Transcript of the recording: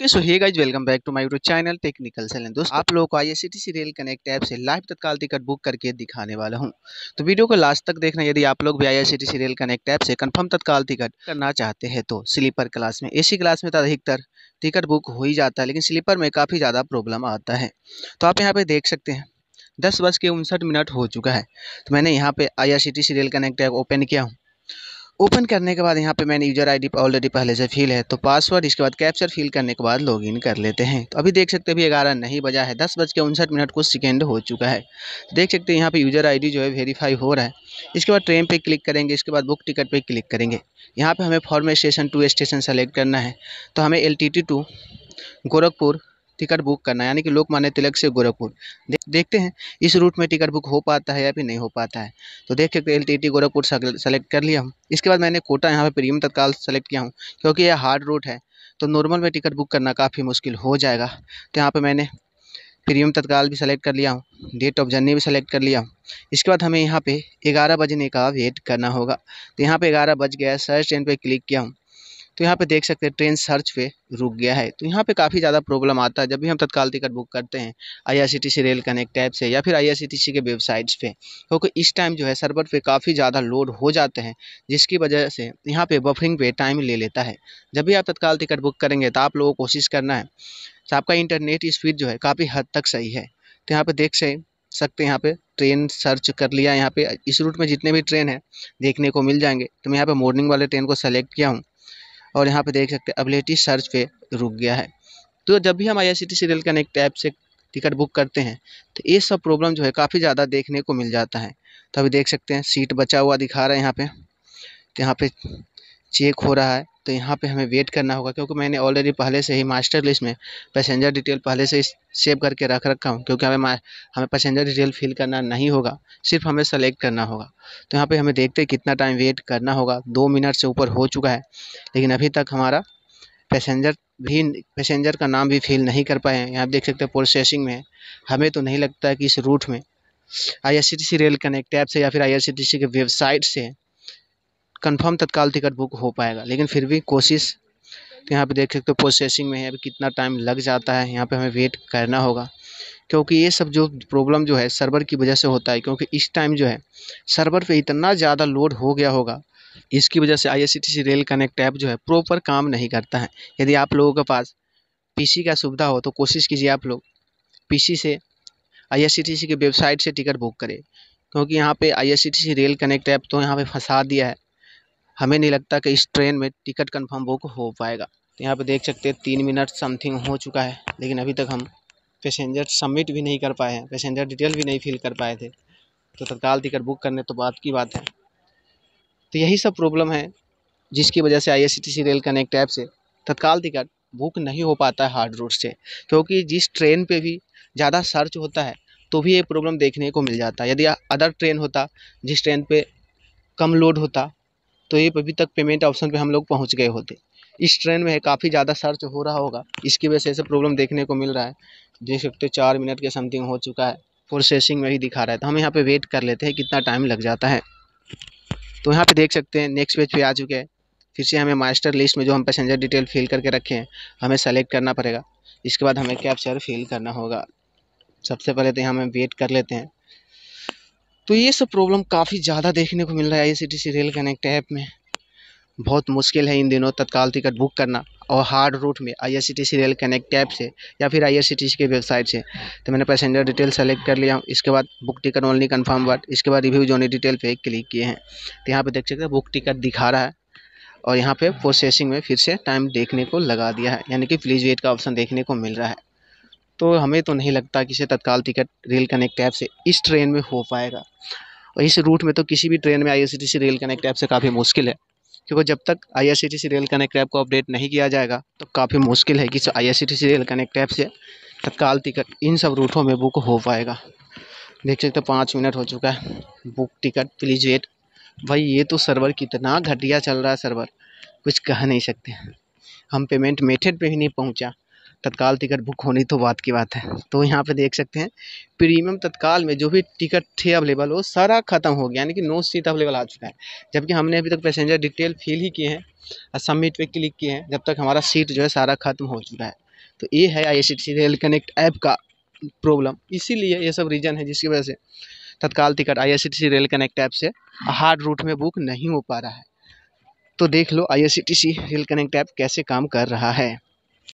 okay so hey guys welcome back to my YouTube channel technical cell दोस्त आप लोगों को I S rail connect app से live Tatkal ticket book करके दिखाने वाला हूं तो वीडियो को लास्ट तक देखना यदि आप लोग भी I S rail connect app से कंफर्म तत्काल टिकट करना चाहते हैं तो स्लीपर क्लास में ए क्लास में तो अधिकतर टिकट बुक हो ही जाता है लेकिन स्लीपर में काफ़ी ज़्यादा प्रॉब्लम आता है तो आप यहाँ पर देख सकते हैं दस बज के उनसठ मिनट हो चुका है तो मैंने यहाँ पर I R rail connect open किया हूँ ओपन करने के बाद यहाँ पे मैंने यूजर आईडी ऑलरेडी पहले से फिल है तो पासवर्ड इसके बाद कैप्चर फिल करने के बाद लॉगिन कर लेते हैं तो अभी देख सकते हैं अभी ग्यारह नहीं बजा है दस बज के उनसठ मिनट कुछ सेकेंड हो चुका है देख सकते हैं यहाँ पे यूजर आईडी जो है वेरीफाई हो रहा है इसके बाद ट्रेन पे क्लिक करेंगे इसके बाद बुक टिकट पर क्लिक करेंगे यहाँ पर हमें format station to station select करना है तो हमें L T Gorakhpur ticket book करना यानी कि लोकमान्य तिलक से गोरखपुर देखते हैं इस रूट में टिकट बुक हो पाता है या फिर नहीं हो पाता है तो देख सकते एल टी गोरखपुर सेलेक्ट कर लिया हूँ इसके बाद मैंने कोटा यहाँ पर प्रीमियम तत्काल सेलेक्ट किया हूँ क्योंकि यह हार्ड रूट है तो नॉर्मल में टिकट बुक करना काफ़ी मुश्किल हो जाएगा तो यहाँ पर मैंने प्रीमियम तत्काल भी सेलेक्ट कर लिया हूँ डेट ऑफ जर्नी भी सेलेक्ट कर लिया हूँ इसके बाद हमें यहाँ पे ग्यारह बजने का वेट करना होगा तो यहाँ पे ग्यारह बज गया सर्च ट्रेन पे क्लिक किया हूँ तो यहाँ पे देख सकते हैं ट्रेन सर्च पे रुक गया है तो यहाँ पे काफ़ी ज़्यादा प्रॉब्लम आता है जब भी हम तत्काल टिकट बुक करते हैं आईआरसीटीसी रेल कनेक्ट ऐप से या फिर आईआरसीटीसी के वेबसाइट्स पे क्योंकि तो इस टाइम जो है सर्वर पे काफ़ी ज़्यादा लोड हो जाते हैं जिसकी वजह से यहाँ पर बफरिंग पे टाइम ले लेता है जब भी आप तत्काल टिकट बुक करेंगे तो आप लोगों को कोशिश करना है तो आपका इंटरनेट स्पीड जो है काफ़ी हद तक सही है तो यहाँ पर देख से सकते हैं यहाँ पे ट्रेन सर्च कर लिया यहाँ पे इस रूट में जितने भी ट्रेन है देखने को मिल जाएंगे तो मैं यहाँ पे मॉर्निंग वाले ट्रेन को सेलेक्ट किया हूँ और यहाँ पे देख सकते हैं अबिलिटी सर्च पे रुक गया है तो जब भी हम I I C rail connect app से टिकट बुक करते हैं तो ये सब प्रॉब्लम जो है काफ़ी ज़्यादा देखने को मिल जाता है तो अभी देख सकते हैं सीट बचा हुआ दिखा रहा है यहाँ पे तो यहाँ पे चेक हो रहा है तो यहाँ पे हमें वेट करना होगा क्योंकि मैंने ऑलरेडी पहले से ही मास्टर लिस्ट में पैसेंजर डिटेल पहले से सेव करके रख रखा हूँ क्योंकि हमें हमें पैसेंजर डिटेल फिल करना नहीं होगा सिर्फ हमें सेलेक्ट करना होगा तो यहाँ पे हमें देखते कितना टाइम वेट करना होगा दो मिनट से ऊपर हो चुका है लेकिन अभी तक हमारा पैसेंजर भी पैसेंजर का नाम भी फिल नहीं कर पाए हैं यहाँ देख सकते हैं प्रोसेसिंग में हमें तो नहीं लगता कि इस रूट में आई रेल कनेक्ट ऐप से या फिर आई के वेबसाइट से कंफर्म तत्काल टिकट बुक हो पाएगा लेकिन फिर भी कोशिश तो यहाँ पे देख सकते हो प्रोसेसिंग में है अभी कितना टाइम लग जाता है यहाँ पे हमें वेट करना होगा क्योंकि ये सब जो प्रॉब्लम जो है सर्वर की वजह से होता है क्योंकि इस टाइम जो है सर्वर पे इतना ज़्यादा लोड हो गया होगा इसकी वजह से आई रेल कनेक्ट ऐप जो है प्रॉपर काम नहीं करता है यदि आप लोगों के पास पी का सुविधा हो तो कोशिश कीजिए आप लोग पी से सी की वेबसाइट से टिकट बुक करें क्योंकि यहाँ पे सी रेल कनेक्ट ऐप तो यहाँ पे फंसा दिया है हमें नहीं लगता कि इस ट्रेन में टिकट कंफर्म बुक हो पाएगा तो यहाँ पे देख सकते हैं तीन मिनट समथिंग हो चुका है लेकिन अभी तक हम पैसेंजर सबमिट भी नहीं कर पाए हैं पैसेंजर डिटेल भी नहीं फिल कर पाए थे तो तत्काल टिकट बुक करने तो बात की बात है तो यही सब प्रॉब्लम है जिसकी वजह से आई रेल कनेक्ट ऐप से तत्काल टिकट बुक नहीं हो पाता है हार्ड रूट से क्योंकि जिस ट्रेन पे भी ज़्यादा सर्च होता है तो भी ये प्रॉब्लम देखने को मिल जाता है यदि अदर ट्रेन होता जिस ट्रेन पे कम लोड होता तो ये अभी तक पेमेंट ऑप्शन पे हम लोग पहुंच गए होते इस ट्रेन में काफ़ी ज़्यादा सर्च हो रहा होगा इसकी वजह से ऐसे प्रॉब्लम देखने को मिल रहा है देख सकते हो चार मिनट के समथिंग हो चुका है प्रोसेसिंग में ही दिखा रहा है तो हम यहाँ पर वेट कर लेते हैं कितना टाइम लग जाता है तो यहाँ पर देख सकते हैं नेक्स्ट पेज पर आ चुके हैं फिर से हमें मास्टर लिस्ट में जो हम पैसेंजर डिटेल फिल करके रखे हैं हमें सेलेक्ट करना पड़ेगा इसके बाद हमें कैप्चर फिल करना होगा सबसे पहले तो यहाँ हमें वेट कर लेते हैं तो ये सब प्रॉब्लम काफ़ी ज़्यादा देखने को मिल रहा है I C rail connect app में बहुत मुश्किल है इन दिनों तत्काल टिकट बुक करना और हार्ड रूट में आई रेल कनेक्ट ऐप से या फिर आई के वेबसाइट से तो मैंने पैसेंजर डिटेल सेलेक्ट कर लिया इसके बाद book ticket only confirm word इसके बाद रिव्यू जोनी डिटेल पे क्लिक किए हैं तो यहाँ पर देख सकते हैं बुक टिकट दिखा रहा है और यहाँ पर प्रोसेसिंग में फिर से टाइम देखने को लगा दिया है यानी कि प्लीज़ वेट का ऑप्शन देखने को मिल रहा है तो हमें तो नहीं लगता कि इसे तत्काल टिकट रेल कनेक्ट ऐप से इस ट्रेन में हो पाएगा और इस रूट में तो किसी भी ट्रेन में आई रेल कनेक्ट ऐप से काफ़ी मुश्किल है क्योंकि जब तक आई रेल कनेक्ट ऐप को अपडेट नहीं किया जाएगा तो काफ़ी मुश्किल है कि आई रेल कनेक्ट ऐप से तत्काल टिकट इन सब रूटों में बुक हो पाएगा देख सकते हो तो पाँच मिनट हो चुका है बुक टिकट प्लीज़ वेट भाई ये तो सर्वर कितना घटिया चल रहा है सर्वर कुछ कह नहीं सकते हम पेमेंट मेथड पे ही नहीं पहुंचा तत्काल टिकट बुक होनी तो बात की बात है तो यहाँ पे देख सकते हैं प्रीमियम तत्काल में जो भी टिकट थे अवेलेबल वो सारा ख़त्म हो गया यानी कि नो सीट अवेलेबल आ चुका है जबकि हमने अभी तक पैसेंजर डिटेल फिल ही किए हैं और सबमिट पे क्लिक किए हैं जब तक हमारा सीट जो है सारा ख़त्म हो चुका है तो ये है आई रेल कनेक्ट ऐप का प्रॉब्लम इसीलिए ये सब रीज़न है जिसकी वजह से Tatkal ticket I rail connect app से हार्ड रूट में बुक नहीं हो पा रहा है तो देख लो I C T rail connect app कैसे काम कर रहा है